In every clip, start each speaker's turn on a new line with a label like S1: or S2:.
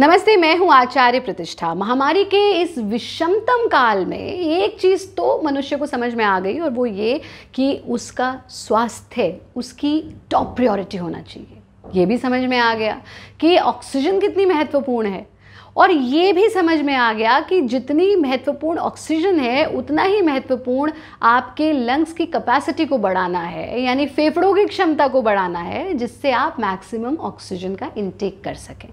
S1: नमस्ते मैं हूं आचार्य प्रतिष्ठा महामारी के इस विषमतम काल में एक चीज़ तो मनुष्य को समझ में आ गई और वो ये कि उसका स्वास्थ्य उसकी टॉप प्रायोरिटी होना चाहिए ये भी समझ में आ गया कि ऑक्सीजन कितनी महत्वपूर्ण है और ये भी समझ में आ गया कि जितनी महत्वपूर्ण ऑक्सीजन है उतना ही महत्वपूर्ण आपके लंग्स की कैपेसिटी को बढ़ाना है यानी फेफड़ों की क्षमता को बढ़ाना है जिससे आप मैक्सिमम ऑक्सीजन का इनटेक कर सकें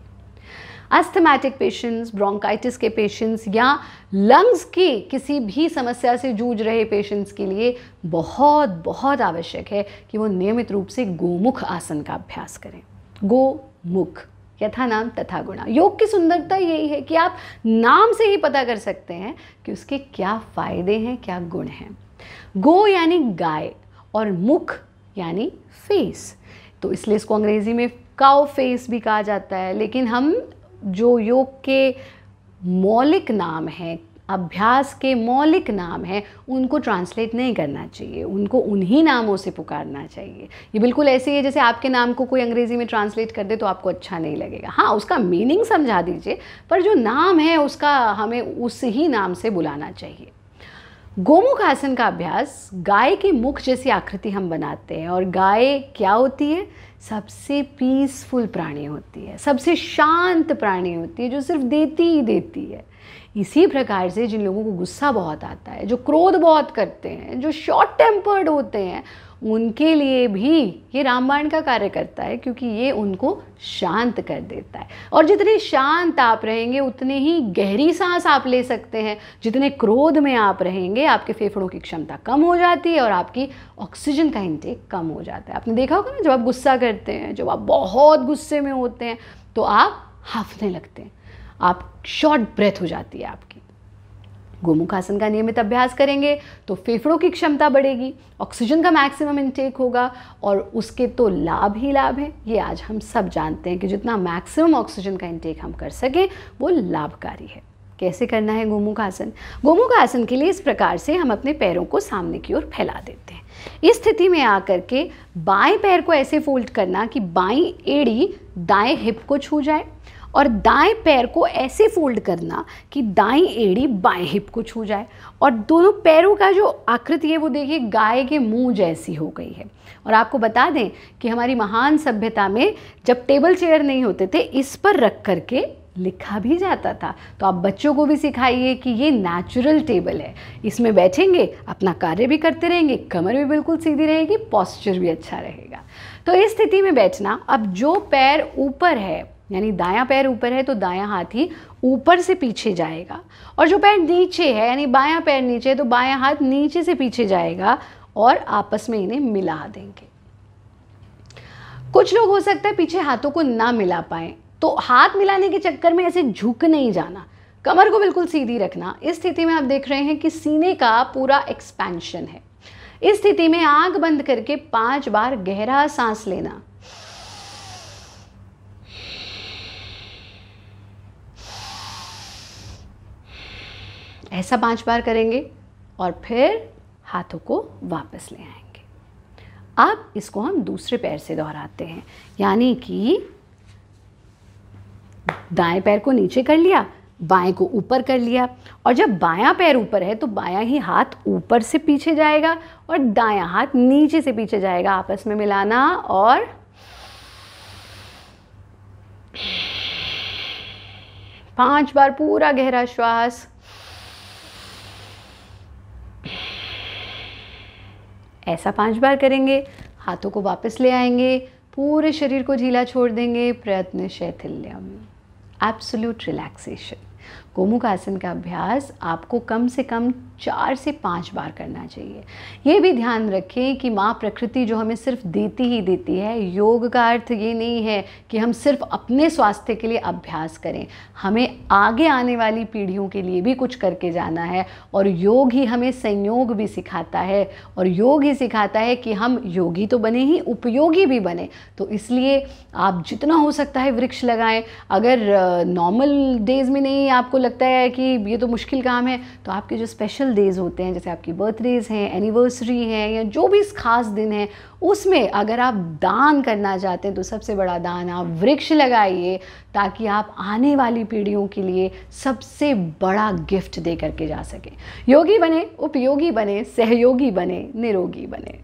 S1: अस्थमैटिक पेशेंट्स ब्रोंकाइटिस के पेशेंट्स या लंग्स की किसी भी समस्या से जूझ रहे पेशेंट्स के लिए बहुत बहुत आवश्यक है कि वो नियमित रूप से गोमुख आसन का अभ्यास करें गोमुख यथा नाम तथा गुणा योग की सुंदरता यही है कि आप नाम से ही पता कर सकते हैं कि उसके क्या फ़ायदे हैं क्या गुण हैं गो यानी गाय और मुख यानी फेस तो इसलिए इसको अंग्रेज़ी में काओ फेस भी कहा जाता है लेकिन हम जो योग के मौलिक नाम हैं अभ्यास के मौलिक नाम हैं उनको ट्रांसलेट नहीं करना चाहिए उनको उन्हीं नामों से पुकारना चाहिए ये बिल्कुल ऐसे ही है जैसे आपके नाम को कोई अंग्रेज़ी में ट्रांसलेट कर दे तो आपको अच्छा नहीं लगेगा हाँ उसका मीनिंग समझा दीजिए पर जो नाम है उसका हमें उस ही नाम से बुलाना चाहिए गोमुख आसन का अभ्यास गाय के मुख जैसी आकृति हम बनाते हैं और गाय क्या होती है सबसे पीसफुल प्राणी होती है सबसे शांत प्राणी होती है जो सिर्फ देती ही देती है इसी प्रकार से जिन लोगों को गुस्सा बहुत आता है जो क्रोध बहुत करते हैं जो शॉर्ट टेम्पर्ड होते हैं उनके लिए भी ये रामबाण का कार्य करता है क्योंकि ये उनको शांत कर देता है और जितने शांत आप रहेंगे उतने ही गहरी सांस आप ले सकते हैं जितने क्रोध में आप रहेंगे आपके फेफड़ों की क्षमता कम हो जाती है और आपकी ऑक्सीजन का इंटेक कम हो जाता है आपने देखा होगा ना जब आप गुस्सा करते हैं जब आप बहुत गुस्से में होते हैं तो आप हाफने लगते हैं आप शॉर्ट ब्रेथ हो जाती है आपकी गोमुख आसन का नियमित अभ्यास करेंगे तो फेफड़ों की क्षमता बढ़ेगी ऑक्सीजन का मैक्सिमम इनटेक होगा और उसके तो लाभ ही लाभ हैं ये आज हम सब जानते हैं कि जितना मैक्सिमम ऑक्सीजन का इनटेक हम कर सकें वो लाभकारी है कैसे करना है गोमुख आसन गोमुख आसन के लिए इस प्रकार से हम अपने पैरों को सामने की ओर फैला देते हैं इस स्थिति में आकर के बाएं पैर को ऐसे फोल्ड करना कि बाई एड़ी दाएं हिप को छू जाए और दाएं पैर को ऐसे फोल्ड करना कि दाई एड़ी बाएं हिप को छू जाए और दोनों पैरों का जो आकृति है वो देखिए गाय के मुंह जैसी हो गई है और आपको बता दें कि हमारी महान सभ्यता में जब टेबल चेयर नहीं होते थे इस पर रख करके लिखा भी जाता था तो आप बच्चों को भी सिखाइए कि ये नेचुरल टेबल है इसमें बैठेंगे अपना कार्य भी करते रहेंगे कमर भी बिल्कुल सीधी रहेगी पॉस्चर भी अच्छा रहेगा तो इस स्थिति में बैठना अब जो पैर ऊपर है यानी दायां पैर ऊपर है तो दायां हाथ ही ऊपर से पीछे जाएगा और जो पैर नीचे है यानी बायां पैर नीचे है तो बायां हाथ नीचे से पीछे जाएगा और आपस में इन्हें मिला देंगे कुछ लोग हो सकता है पीछे हाथों को ना मिला पाए तो हाथ मिलाने के चक्कर में ऐसे झुक नहीं जाना कमर को बिल्कुल सीधी रखना इस स्थिति में आप देख रहे हैं कि सीने का पूरा एक्सपेंशन है इस स्थिति में आंख बंद करके पांच बार गहरा सांस लेना ऐसा पांच बार करेंगे और फिर हाथों को वापस ले आएंगे अब इसको हम दूसरे पैर से दोहराते हैं यानी कि दाएं पैर को नीचे कर लिया बाएं को ऊपर कर लिया और जब बायां पैर ऊपर है तो बायां ही हाथ ऊपर से पीछे जाएगा और दायां हाथ नीचे से पीछे जाएगा आपस में मिलाना और पांच बार पूरा गहरा श्वास ऐसा पांच बार करेंगे हाथों को वापस ले आएंगे पूरे शरीर को ढीला छोड़ देंगे प्रयत्न शैथिल्यम एब्सोल्यूट रिलैक्सेशन गोमुख आसन का अभ्यास आपको कम से कम चार से पाँच बार करना चाहिए ये भी ध्यान रखें कि माँ प्रकृति जो हमें सिर्फ देती ही देती है योग का अर्थ ये नहीं है कि हम सिर्फ अपने स्वास्थ्य के लिए अभ्यास करें हमें आगे आने वाली पीढ़ियों के लिए भी कुछ करके जाना है और योग ही हमें संयोग भी सिखाता है और योग ही सिखाता है कि हम योगी तो बने ही उपयोगी भी बने तो इसलिए आप जितना हो सकता है वृक्ष लगाएं अगर नॉर्मल डेज़ में नहीं आपको लगता है कि ये तो मुश्किल काम है तो आपके जो स्पेशल स्पेशल डेज़ होते हैं जैसे आपकी बर्थडेज हैं एनिवर्सरी हैं या जो भी खास दिन है उसमें अगर आप दान करना चाहते हैं तो सबसे बड़ा दान आप वृक्ष लगाइए ताकि आप आने वाली पीढ़ियों के लिए सबसे बड़ा गिफ्ट दे करके जा सकें योगी बने उपयोगी बने सहयोगी बने निरोगी बने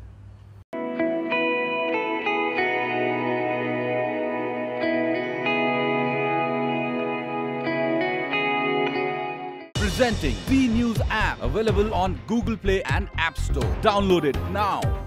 S1: Presenting B News app available on Google Play and App Store. Download it now.